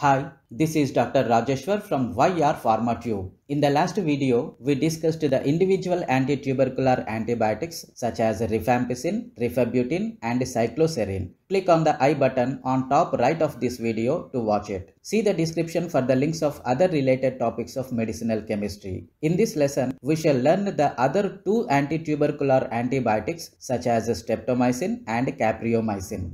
Hi, this is Dr. Rajeshwar from YR PharmaTube. In the last video, we discussed the individual antitubercular antibiotics such as rifampicin, rifabutin and cycloserine. Click on the I button on top right of this video to watch it. See the description for the links of other related topics of medicinal chemistry. In this lesson, we shall learn the other two antitubercular antibiotics such as streptomycin and capriomycin.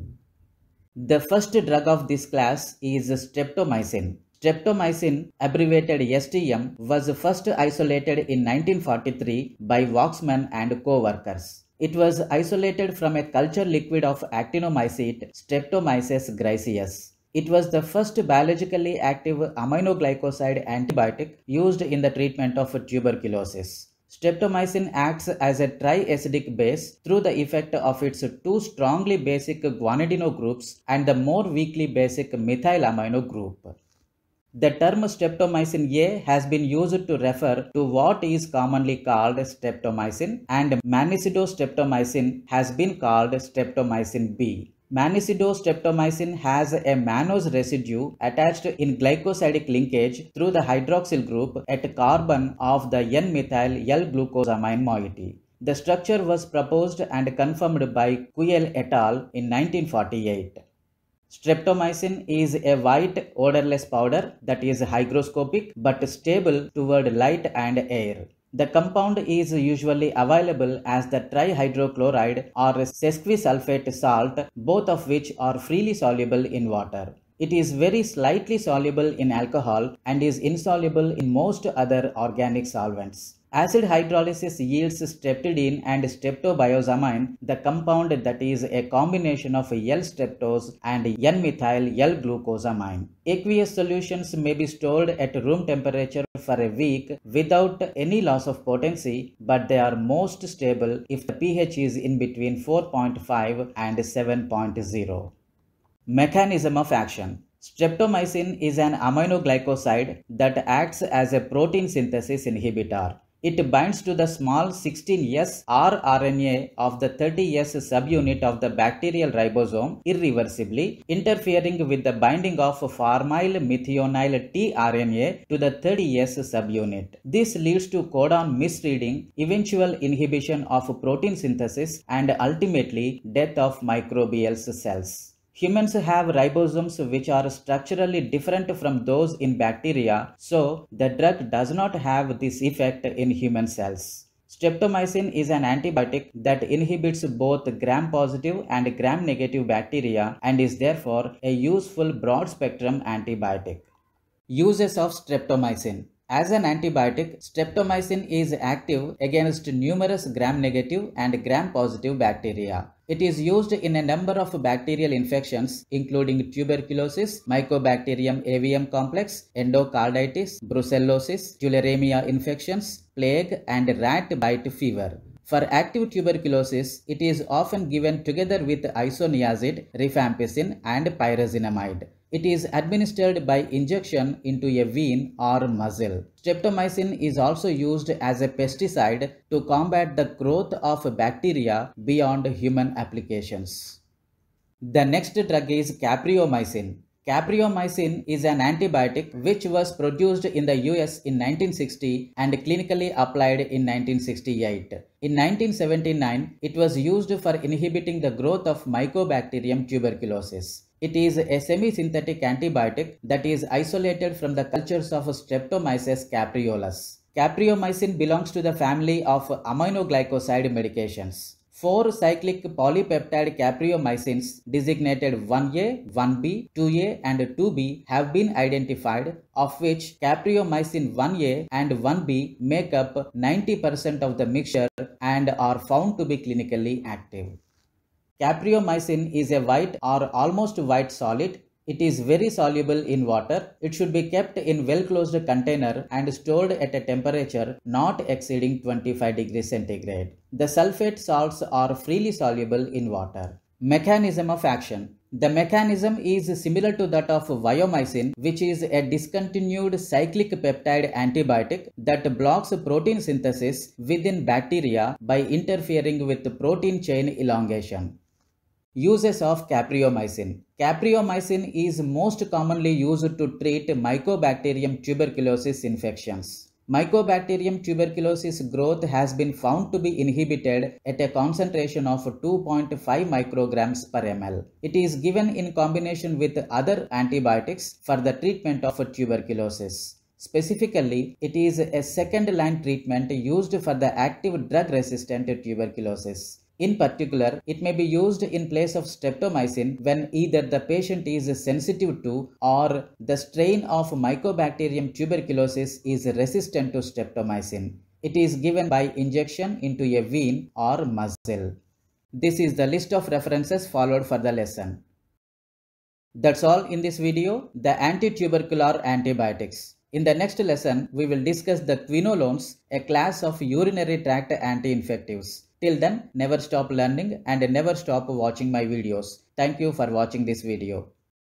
The first drug of this class is streptomycin. Streptomycin, abbreviated STM, was first isolated in 1943 by Waksman and co-workers. It was isolated from a culture liquid of actinomycete Streptomyces griseus. It was the first biologically active aminoglycoside antibiotic used in the treatment of tuberculosis. Streptomycin acts as a triacidic base through the effect of its two strongly basic guanidino groups and the more weakly basic methylamino group. The term streptomycin A has been used to refer to what is commonly called streptomycin and manicidostreptomycin has been called streptomycin B streptomycin has a mannose residue attached in glycosidic linkage through the hydroxyl group at carbon of the N-methyl L-glucosamine moiety. The structure was proposed and confirmed by Kuel et al. in 1948. Streptomycin is a white odorless powder that is hygroscopic but stable toward light and air. The compound is usually available as the trihydrochloride or sesquisulfate salt, both of which are freely soluble in water. It is very slightly soluble in alcohol and is insoluble in most other organic solvents. Acid hydrolysis yields streptidine and streptobiosamine, the compound that is a combination of L-streptose and N-methyl L-glucosamine. Aqueous solutions may be stored at room temperature for a week without any loss of potency, but they are most stable if the pH is in between 4.5 and 7.0. Mechanism of action Streptomycin is an aminoglycoside that acts as a protein synthesis inhibitor. It binds to the small 16S rRNA of the 30S subunit of the bacterial ribosome irreversibly, interfering with the binding of formyl methionyl tRNA to the 30S subunit. This leads to codon misreading, eventual inhibition of protein synthesis, and ultimately death of microbial cells. Humans have ribosomes which are structurally different from those in bacteria, so the drug does not have this effect in human cells. Streptomycin is an antibiotic that inhibits both gram positive and gram negative bacteria and is therefore a useful broad spectrum antibiotic. Uses of streptomycin as an antibiotic, streptomycin is active against numerous gram negative and gram positive bacteria. It is used in a number of bacterial infections including tuberculosis, Mycobacterium avium complex, endocarditis, brucellosis, tularemia infections, plague and rat bite fever. For active tuberculosis, it is often given together with isoniazid, rifampicin and pyrazinamide. It is administered by injection into a vein or muscle. Streptomycin is also used as a pesticide to combat the growth of bacteria beyond human applications. The next drug is capriomycin. Capriomycin is an antibiotic which was produced in the US in 1960 and clinically applied in 1968. In 1979, it was used for inhibiting the growth of Mycobacterium tuberculosis. It is a semi-synthetic antibiotic that is isolated from the cultures of Streptomyces capreolus. Capreomycin belongs to the family of aminoglycoside medications. Four cyclic polypeptide capreomycins designated 1A, 1B, 2A and 2B have been identified of which capreomycin 1A and 1B make up 90% of the mixture and are found to be clinically active. Capriomycin is a white or almost white solid. It is very soluble in water. It should be kept in well-closed container and stored at a temperature not exceeding 25 degrees centigrade. The sulfate salts are freely soluble in water. Mechanism of action the mechanism is similar to that of viomycin, which is a discontinued cyclic peptide antibiotic that blocks protein synthesis within bacteria by interfering with protein chain elongation. Uses of capriomycin. Capriomycin is most commonly used to treat Mycobacterium tuberculosis infections. Mycobacterium tuberculosis growth has been found to be inhibited at a concentration of 2.5 micrograms per ml. It is given in combination with other antibiotics for the treatment of tuberculosis. Specifically, it is a second line treatment used for the active drug resistant tuberculosis. In particular, it may be used in place of streptomycin when either the patient is sensitive to or the strain of Mycobacterium tuberculosis is resistant to streptomycin. It is given by injection into a vein or muscle. This is the list of references followed for the lesson. That's all in this video, the antitubercular antibiotics. In the next lesson, we will discuss the quinolones, a class of urinary tract anti-infectives. Till then, never stop learning and never stop watching my videos. Thank you for watching this video.